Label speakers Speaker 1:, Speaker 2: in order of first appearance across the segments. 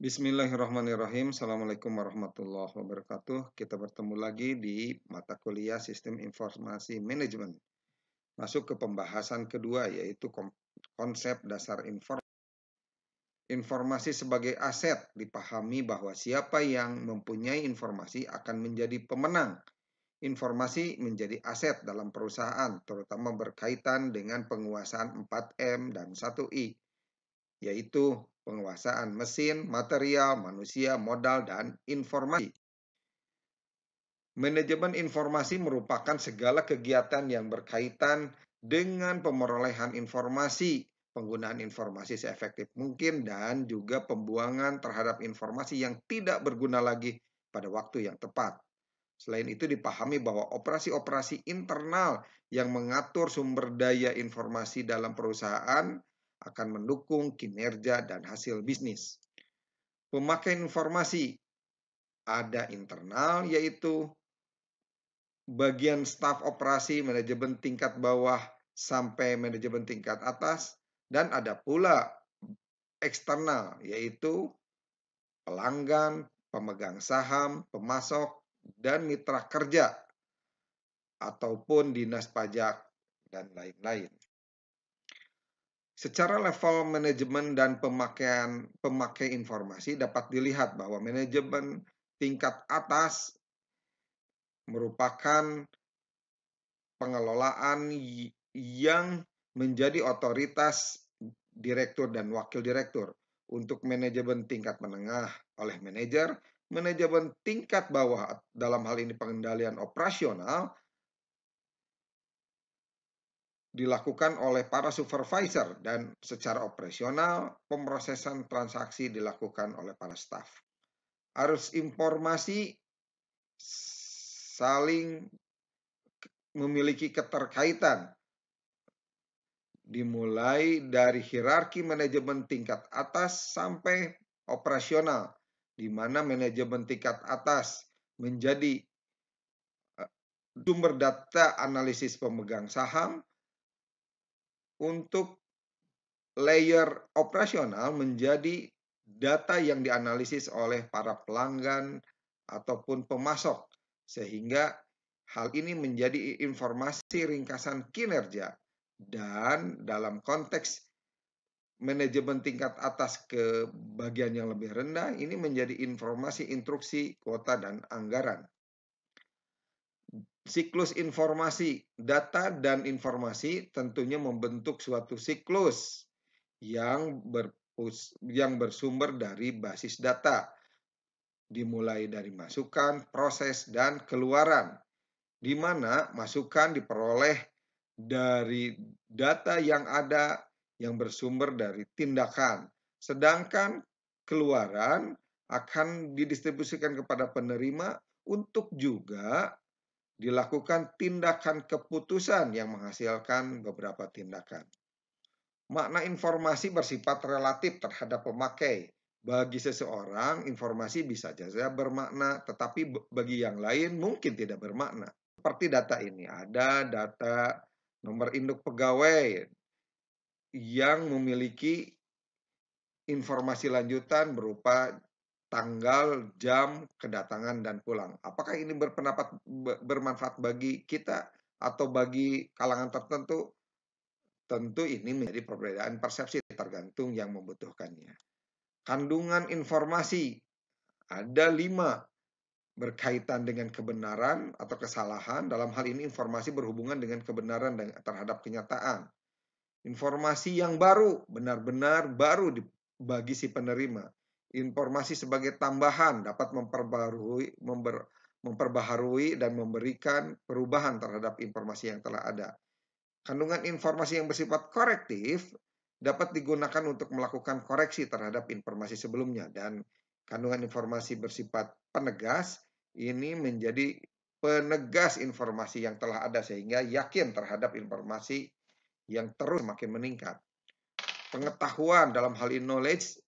Speaker 1: Bismillahirrahmanirrahim. Assalamualaikum warahmatullahi wabarakatuh. Kita bertemu lagi di mata kuliah Sistem Informasi Manajemen. Masuk ke pembahasan kedua yaitu konsep dasar informasi. Informasi sebagai aset dipahami bahwa siapa yang mempunyai informasi akan menjadi pemenang. Informasi menjadi aset dalam perusahaan, terutama berkaitan dengan penguasaan 4M dan 1I yaitu penguasaan mesin, material, manusia, modal, dan informasi. Manajemen informasi merupakan segala kegiatan yang berkaitan dengan pemerolehan informasi, penggunaan informasi seefektif mungkin, dan juga pembuangan terhadap informasi yang tidak berguna lagi pada waktu yang tepat. Selain itu dipahami bahwa operasi-operasi internal yang mengatur sumber daya informasi dalam perusahaan akan mendukung kinerja dan hasil bisnis. Pemakaian informasi ada internal yaitu bagian staf operasi manajemen tingkat bawah sampai manajemen tingkat atas dan ada pula eksternal yaitu pelanggan, pemegang saham, pemasok dan mitra kerja ataupun dinas pajak dan lain-lain. Secara level manajemen dan pemakaian pemakai informasi dapat dilihat bahwa manajemen tingkat atas merupakan pengelolaan yang menjadi otoritas direktur dan wakil direktur untuk manajemen tingkat menengah oleh manajer, manajemen tingkat bawah dalam hal ini pengendalian operasional dilakukan oleh para supervisor dan secara operasional pemrosesan transaksi dilakukan oleh para staff. Arus informasi saling memiliki keterkaitan dimulai dari hierarki manajemen tingkat atas sampai operasional di mana manajemen tingkat atas menjadi eh, sumber data analisis pemegang saham untuk layer operasional menjadi data yang dianalisis oleh para pelanggan ataupun pemasok sehingga hal ini menjadi informasi ringkasan kinerja dan dalam konteks manajemen tingkat atas ke bagian yang lebih rendah ini menjadi informasi instruksi kuota dan anggaran siklus informasi, data dan informasi tentunya membentuk suatu siklus yang ber, yang bersumber dari basis data. Dimulai dari masukan, proses dan keluaran. Di mana masukan diperoleh dari data yang ada yang bersumber dari tindakan. Sedangkan keluaran akan didistribusikan kepada penerima untuk juga dilakukan tindakan keputusan yang menghasilkan beberapa tindakan. Makna informasi bersifat relatif terhadap pemakai. Bagi seseorang, informasi bisa saja bermakna, tetapi bagi yang lain mungkin tidak bermakna. Seperti data ini, ada data nomor induk pegawai yang memiliki informasi lanjutan berupa tanggal, jam kedatangan dan pulang. Apakah ini berpendapat bermanfaat bagi kita atau bagi kalangan tertentu? Tentu ini menjadi perbedaan persepsi tergantung yang membutuhkannya. Kandungan informasi ada lima berkaitan dengan kebenaran atau kesalahan. Dalam hal ini informasi berhubungan dengan kebenaran dan terhadap kenyataan. Informasi yang baru, benar-benar baru bagi si penerima Informasi sebagai tambahan dapat memperbarui, member, memperbaharui dan memberikan perubahan terhadap informasi yang telah ada. Kandungan informasi yang bersifat korektif dapat digunakan untuk melakukan koreksi terhadap informasi sebelumnya dan kandungan informasi bersifat penegas ini menjadi penegas informasi yang telah ada sehingga yakin terhadap informasi yang terus makin meningkat. Pengetahuan dalam hal ini knowledge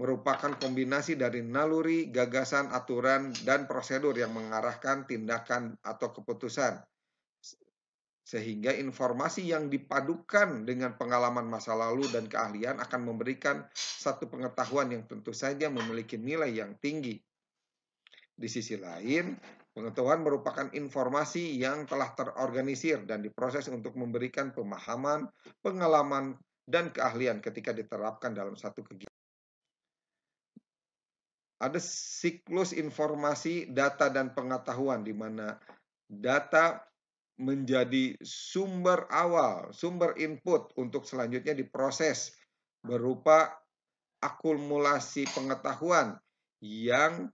Speaker 1: merupakan kombinasi dari naluri, gagasan, aturan, dan prosedur yang mengarahkan tindakan atau keputusan. Sehingga informasi yang dipadukan dengan pengalaman masa lalu dan keahlian akan memberikan satu pengetahuan yang tentu saja memiliki nilai yang tinggi. Di sisi lain, pengetahuan merupakan informasi yang telah terorganisir dan diproses untuk memberikan pemahaman, pengalaman, dan keahlian ketika diterapkan dalam satu kegiatan ada siklus informasi, data, dan pengetahuan di mana data menjadi sumber awal, sumber input untuk selanjutnya diproses berupa akumulasi pengetahuan yang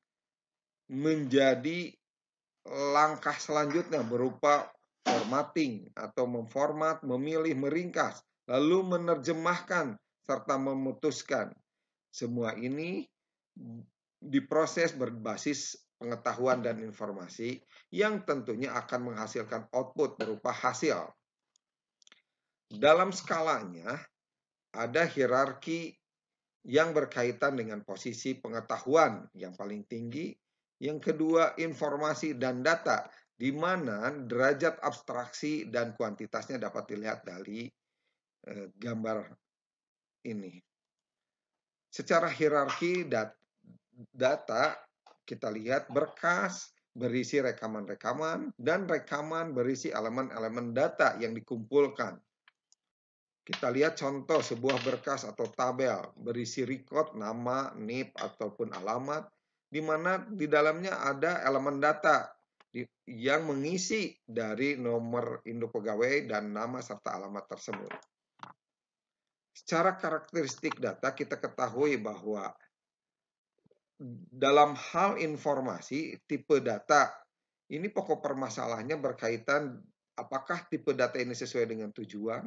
Speaker 1: menjadi langkah selanjutnya berupa formatting atau memformat, memilih, meringkas, lalu menerjemahkan serta memutuskan. Semua ini diproses berbasis pengetahuan dan informasi yang tentunya akan menghasilkan output berupa hasil. Dalam skalanya ada hierarki yang berkaitan dengan posisi pengetahuan yang paling tinggi, yang kedua informasi dan data di mana derajat abstraksi dan kuantitasnya dapat dilihat dari eh, gambar ini. Secara hierarki dat data kita lihat berkas berisi rekaman-rekaman dan rekaman berisi elemen-elemen data yang dikumpulkan. Kita lihat contoh sebuah berkas atau tabel berisi record, nama, NIP, ataupun alamat, di mana di dalamnya ada elemen data yang mengisi dari nomor induk pegawai dan nama serta alamat tersebut. Secara karakteristik data kita ketahui bahwa dalam hal informasi tipe data ini pokok permasalahannya berkaitan apakah tipe data ini sesuai dengan tujuan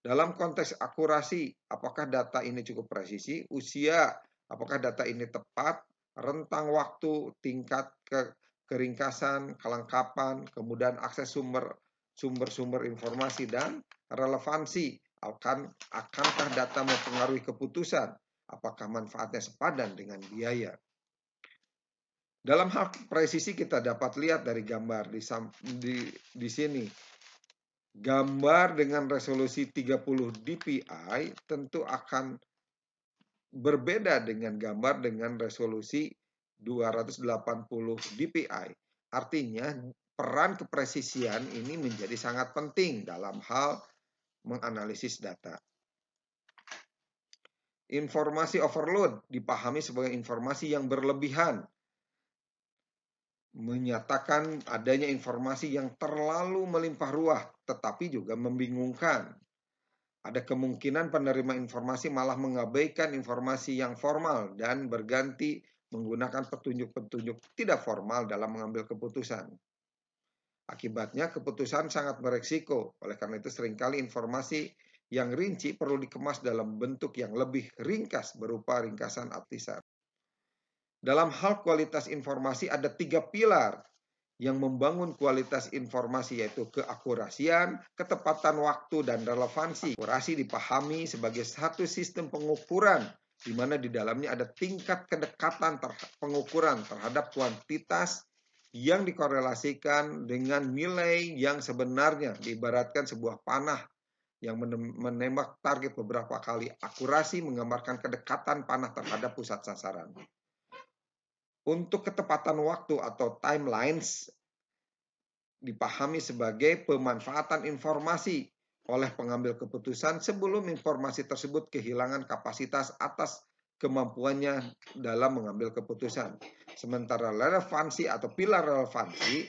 Speaker 1: dalam konteks akurasi apakah data ini cukup presisi usia apakah data ini tepat rentang waktu tingkat ke keringkasan kelengkapan kemudian akses sumber sumber-sumber informasi dan relevansi akan akankah data mempengaruhi keputusan apakah manfaatnya sepadan dengan biaya dalam hal presisi kita dapat lihat dari gambar di, di, di sini. Gambar dengan resolusi 30 dpi tentu akan berbeda dengan gambar dengan resolusi 280 dpi. Artinya peran kepresisian ini menjadi sangat penting dalam hal menganalisis data. Informasi overload dipahami sebagai informasi yang berlebihan menyatakan adanya informasi yang terlalu melimpah ruah, tetapi juga membingungkan. Ada kemungkinan penerima informasi malah mengabaikan informasi yang formal dan berganti menggunakan petunjuk-petunjuk tidak formal dalam mengambil keputusan. Akibatnya keputusan sangat beresiko, oleh karena itu seringkali informasi yang rinci perlu dikemas dalam bentuk yang lebih ringkas berupa ringkasan artisan. Dalam hal kualitas informasi ada tiga pilar yang membangun kualitas informasi yaitu keakurasian, ketepatan waktu, dan relevansi. Akurasi dipahami sebagai satu sistem pengukuran di mana di dalamnya ada tingkat kedekatan ter pengukuran terhadap kuantitas yang dikorelasikan dengan nilai yang sebenarnya diibaratkan sebuah panah yang menembak target beberapa kali. Akurasi menggambarkan kedekatan panah terhadap pusat sasaran untuk ketepatan waktu atau timelines dipahami sebagai pemanfaatan informasi oleh pengambil keputusan sebelum informasi tersebut kehilangan kapasitas atas kemampuannya dalam mengambil keputusan. Sementara relevansi atau pilar relevansi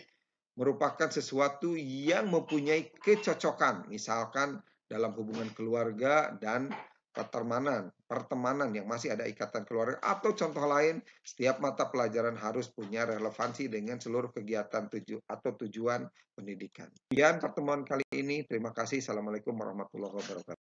Speaker 1: merupakan sesuatu yang mempunyai kecocokan, misalkan dalam hubungan keluarga dan pertemanan, pertemanan yang masih ada ikatan keluarga atau contoh lain, setiap mata pelajaran harus punya relevansi dengan seluruh kegiatan tuju atau tujuan pendidikan. Demikian pertemuan kali ini. Terima kasih. Assalamualaikum warahmatullahi wabarakatuh.